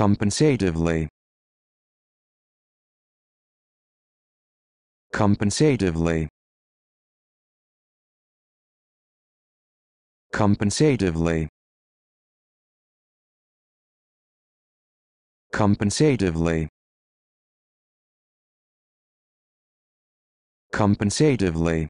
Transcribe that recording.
compensatively compensatively compensatively compensatively compensatively